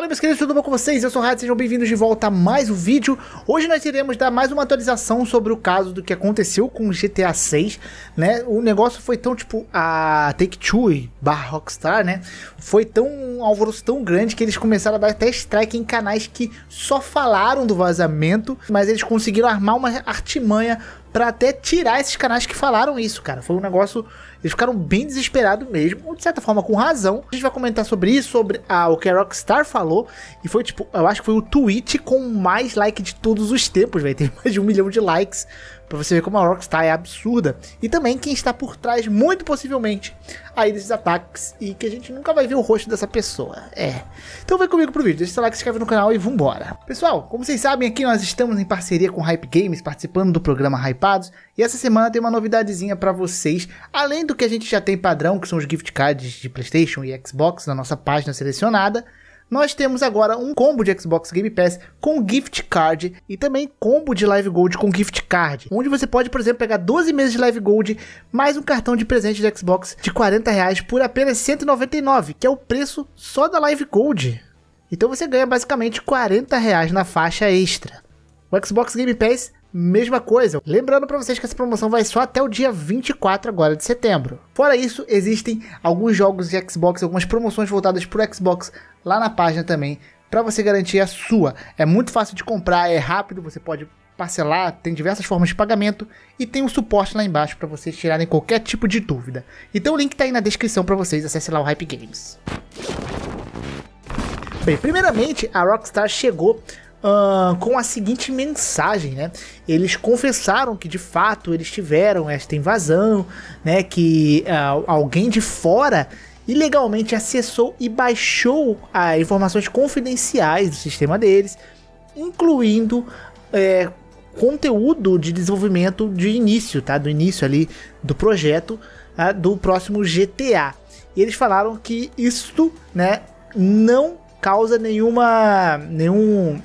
Fala meus queridos, tudo bom com vocês? Eu sou o Rádio, sejam bem-vindos de volta a mais um vídeo. Hoje nós iremos dar mais uma atualização sobre o caso do que aconteceu com o GTA 6, né? O negócio foi tão, tipo, a Take-Two barra Rockstar, né? Foi tão, um alvoroço tão grande que eles começaram a dar até strike em canais que só falaram do vazamento, mas eles conseguiram armar uma artimanha para até tirar esses canais que falaram isso, cara. Foi um negócio. Eles ficaram bem desesperados mesmo, de certa forma, com razão. A gente vai comentar sobre isso, sobre o que a Rockstar falou. E foi tipo, eu acho que foi o tweet com mais like de todos os tempos, velho. Teve mais de um milhão de likes para você ver como a Rockstar é absurda. E também quem está por trás, muito possivelmente, aí desses ataques e que a gente nunca vai ver o rosto dessa pessoa. É. Então vem comigo pro vídeo, deixa seu like, se inscreve no canal e vambora. Pessoal, como vocês sabem, aqui nós estamos em parceria com Hype Games, participando do programa Hypados. E essa semana tem uma novidadezinha para vocês, além do que a gente já tem padrão, que são os gift cards de Playstation e Xbox na nossa página selecionada nós temos agora um combo de Xbox Game Pass com gift card e também combo de Live Gold com gift card, onde você pode, por exemplo, pegar 12 meses de Live Gold mais um cartão de presente de Xbox de 40 reais por apenas 199, que é o preço só da Live Gold. Então você ganha basicamente 40 reais na faixa extra. O Xbox Game Pass mesma coisa. Lembrando para vocês que essa promoção vai só até o dia 24 agora de setembro. Fora isso, existem alguns jogos de Xbox, algumas promoções voltadas para o Xbox lá na página também, para você garantir a sua. É muito fácil de comprar, é rápido, você pode parcelar, tem diversas formas de pagamento e tem um suporte lá embaixo para vocês tirarem qualquer tipo de dúvida. Então o link tá aí na descrição para vocês, acesse lá o Hype Games. Bem, primeiramente a Rockstar chegou uh, com a seguinte mensagem, né? Eles confessaram que de fato eles tiveram esta invasão, né? Que uh, alguém de fora ilegalmente acessou e baixou uh, informações confidenciais do sistema deles, incluindo é, conteúdo de desenvolvimento de início, tá? Do início ali do projeto uh, do próximo GTA. E eles falaram que isto, né, não causa nenhuma nenhum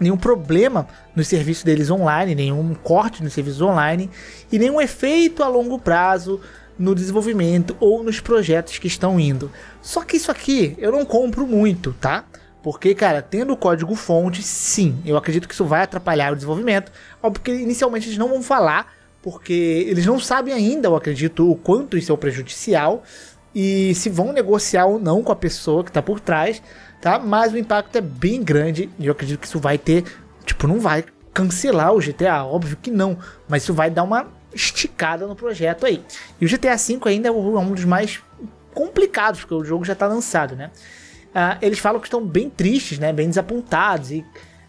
nenhum problema no serviço deles online, nenhum corte no serviço online e nenhum efeito a longo prazo no desenvolvimento ou nos projetos que estão indo. Só que isso aqui eu não compro muito, tá? Porque, cara, tendo o código fonte, sim, eu acredito que isso vai atrapalhar o desenvolvimento. Óbvio porque inicialmente eles não vão falar, porque eles não sabem ainda, eu acredito, o quanto isso é prejudicial e se vão negociar ou não com a pessoa que está por trás tá? Mas o impacto é bem grande e eu acredito que isso vai ter, tipo, não vai cancelar o GTA, óbvio que não, mas isso vai dar uma esticada no projeto aí. E o GTA V ainda é um dos mais complicados, porque o jogo já está lançado, né? Uh, eles falam que estão bem tristes, né? Bem desapontados e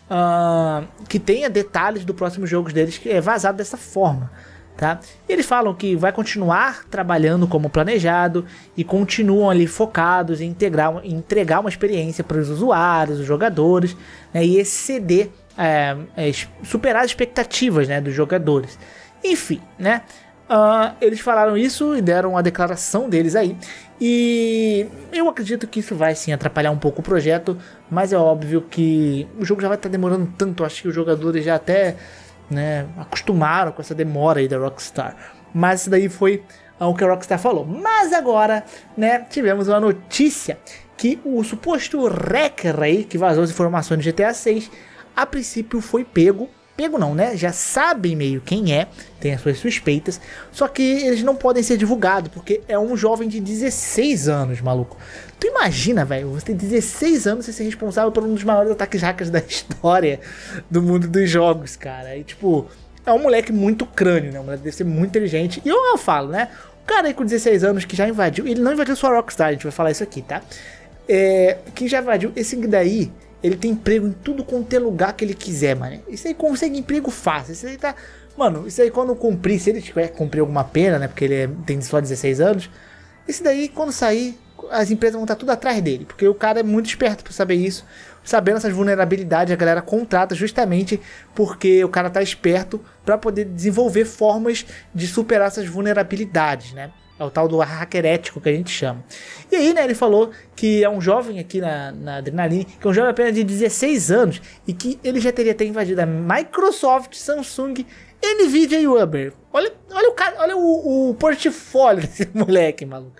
uh, que tenha detalhes do próximo jogo deles que é vazado dessa forma. Tá? Eles falam que vai continuar trabalhando como planejado e continuam ali focados em, integrar, em entregar uma experiência para os usuários, os jogadores, né? e exceder, é, é, superar as expectativas né, dos jogadores. Enfim, né? Uh, eles falaram isso e deram a declaração deles aí. E eu acredito que isso vai sim atrapalhar um pouco o projeto, mas é óbvio que o jogo já vai estar tá demorando tanto, acho que os jogadores já até né, acostumaram com essa demora aí da Rockstar. Mas isso daí foi o que a Rockstar falou. Mas agora, né, tivemos uma notícia que o suposto hacker aí que vazou as informações do GTA 6, a princípio foi pego pego não, né? Já sabem meio quem é, tem as suas suspeitas, só que eles não podem ser divulgados, porque é um jovem de 16 anos, maluco. Tu imagina, velho, você tem 16 anos e ser responsável por um dos maiores ataques hackers da história do mundo dos jogos, cara. E tipo, é um moleque muito crânio, né? Um moleque deve ser muito inteligente. E eu, eu falo, né? O cara aí com 16 anos que já invadiu, ele não invadiu só a Rockstar, a gente vai falar isso aqui, tá? É, que já invadiu esse daí ele tem emprego em tudo quanto é lugar que ele quiser, mano. Isso aí consegue emprego fácil. Isso aí tá. Mano, isso aí quando cumprir, se ele tiver que cumprir alguma pena, né? Porque ele é, tem só 16 anos. Isso daí, quando sair, as empresas vão estar tá tudo atrás dele. Porque o cara é muito esperto para saber isso. Sabendo essas vulnerabilidades, a galera contrata justamente porque o cara tá esperto para poder desenvolver formas de superar essas vulnerabilidades, né? É o tal do hacker ético que a gente chama. E aí, né, ele falou que é um jovem aqui na, na Adrenaline, que é um jovem apenas de 16 anos e que ele já teria ter invadido a Microsoft, Samsung, Nvidia e Uber. Olha, olha, o, cara, olha o, o portfólio desse moleque, maluco.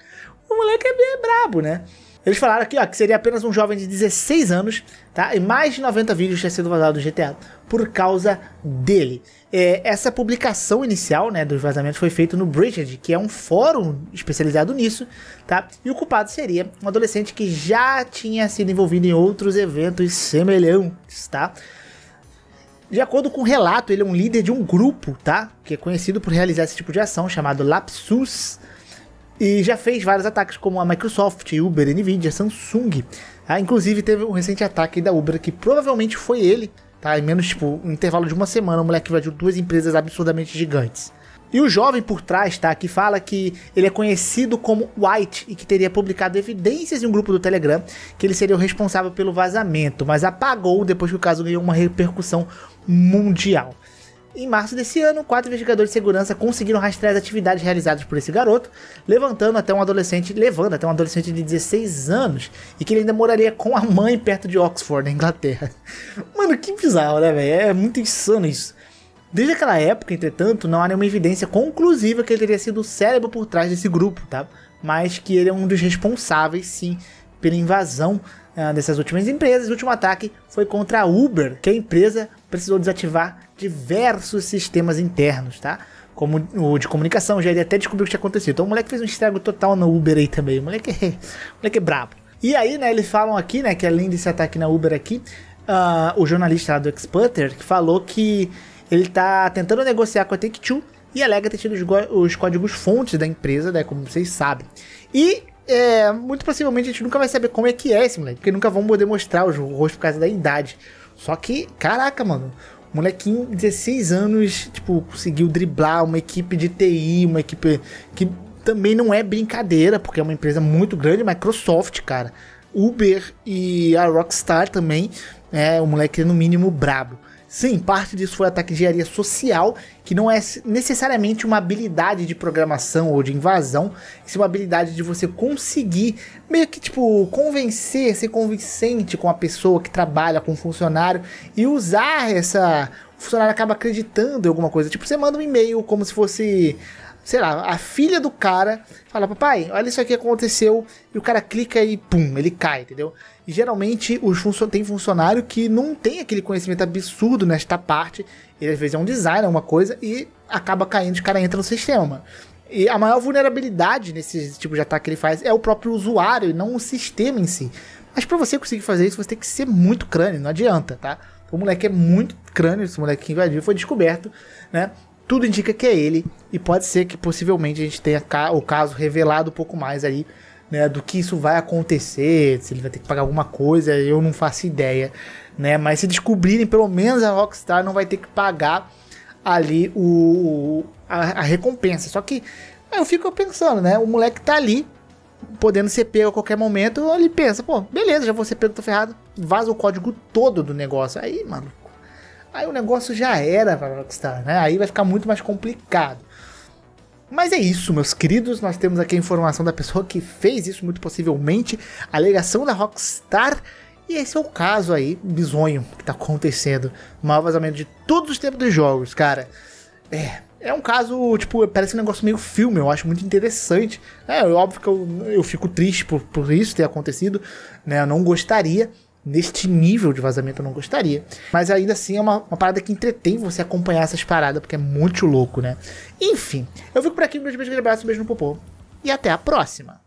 O moleque é bem brabo, né? Eles falaram aqui, ó, que seria apenas um jovem de 16 anos, tá? E mais de 90 vídeos tinham sido vazados do GTA por causa dele. É, essa publicação inicial, né, dos vazamentos foi feita no Bridget, que é um fórum especializado nisso, tá? E o culpado seria um adolescente que já tinha sido envolvido em outros eventos semelhantes, tá? De acordo com o um relato, ele é um líder de um grupo, tá? Que é conhecido por realizar esse tipo de ação chamado Lapsus, e já fez vários ataques como a Microsoft, Uber, Nvidia, Samsung. Ah, inclusive teve um recente ataque da Uber que provavelmente foi ele. Tá? Em menos tipo um intervalo de uma semana, o moleque invadiu duas empresas absurdamente gigantes. E o jovem por trás, tá? Que fala que ele é conhecido como White e que teria publicado evidências em um grupo do Telegram que ele seria o responsável pelo vazamento, mas apagou depois que o caso ganhou uma repercussão mundial. Em março desse ano, quatro investigadores de segurança conseguiram rastrear as atividades realizadas por esse garoto, levantando até um adolescente, levando até um adolescente de 16 anos, e que ele ainda moraria com a mãe perto de Oxford, na Inglaterra. Mano, que bizarro, né, velho? É muito insano isso. Desde aquela época, entretanto, não há nenhuma evidência conclusiva que ele teria sido o cérebro por trás desse grupo, tá? Mas que ele é um dos responsáveis, sim, pela invasão uh, dessas últimas empresas. O último ataque foi contra a Uber, que a empresa precisou desativar diversos sistemas internos, tá? Como o de comunicação, já ele até descobriu o que tinha acontecido. Então o moleque fez um estrago total na Uber aí também. O moleque, é, o moleque é brabo. E aí, né, eles falam aqui, né, que além desse ataque na Uber aqui, uh, o jornalista lá do Exputter que falou que ele tá tentando negociar com a Take-Two e alega ter tido os, os códigos fontes da empresa, né, como vocês sabem. E é, muito possivelmente a gente nunca vai saber como é que é esse moleque, porque nunca vão poder mostrar o rosto por causa da idade. Só que, caraca, mano, o molequinho, 16 anos, tipo, conseguiu driblar uma equipe de TI, uma equipe que também não é brincadeira, porque é uma empresa muito grande, Microsoft, cara. Uber e a Rockstar também, é, o moleque é no mínimo brabo. Sim, parte disso foi ataque de engenharia social, que não é necessariamente uma habilidade de programação ou de invasão, isso é uma habilidade de você conseguir meio que tipo convencer, ser convincente com a pessoa que trabalha com o um funcionário e usar essa o funcionário acaba acreditando em alguma coisa. Tipo, você manda um e-mail como se fosse sei lá, a filha do cara fala, papai, olha isso aqui aconteceu, e o cara clica e pum, ele cai, entendeu? E geralmente os tem funcionário que não tem aquele conhecimento absurdo nesta parte, ele às vezes é um designer, alguma coisa, e acaba caindo, o cara entra no sistema. E a maior vulnerabilidade nesse tipo de ataque que ele faz é o próprio usuário e não o sistema em si. Mas para você conseguir fazer isso, você tem que ser muito crânio, não adianta, tá? O moleque é muito crânio, esse moleque que invadiu foi descoberto, né? Tudo indica que é ele e pode ser que possivelmente a gente tenha ca o caso revelado um pouco mais aí, né, do que isso vai acontecer, se ele vai ter que pagar alguma coisa, eu não faço ideia, né? Mas se descobrirem, pelo menos a Rockstar não vai ter que pagar ali o a, a recompensa. Só que eu fico pensando, né? O moleque tá ali podendo ser pego a qualquer momento, ele pensa, pô, beleza, já vou ser pego, tô ferrado. Vaza o código todo do negócio. Aí, mano, Aí o negócio já era para Rockstar, né? Aí vai ficar muito mais complicado. Mas é isso, meus queridos. Nós temos aqui a informação da pessoa que fez isso, muito possivelmente, a alegação da Rockstar. E esse é o caso aí, bizonho, que tá acontecendo. Maior vazamento de todos os tempos dos jogos, cara. É, é um caso, tipo, parece um negócio meio filme, eu acho muito interessante. É, é óbvio que eu, eu fico triste por, por isso ter acontecido, né? Eu não gostaria, neste nível de vazamento eu não gostaria. Mas ainda assim é uma, uma, parada que entretém você acompanhar essas paradas, porque é muito louco, né? Enfim, eu fico por aqui, meus beijos de abraço, beijo no popô. E até a próxima!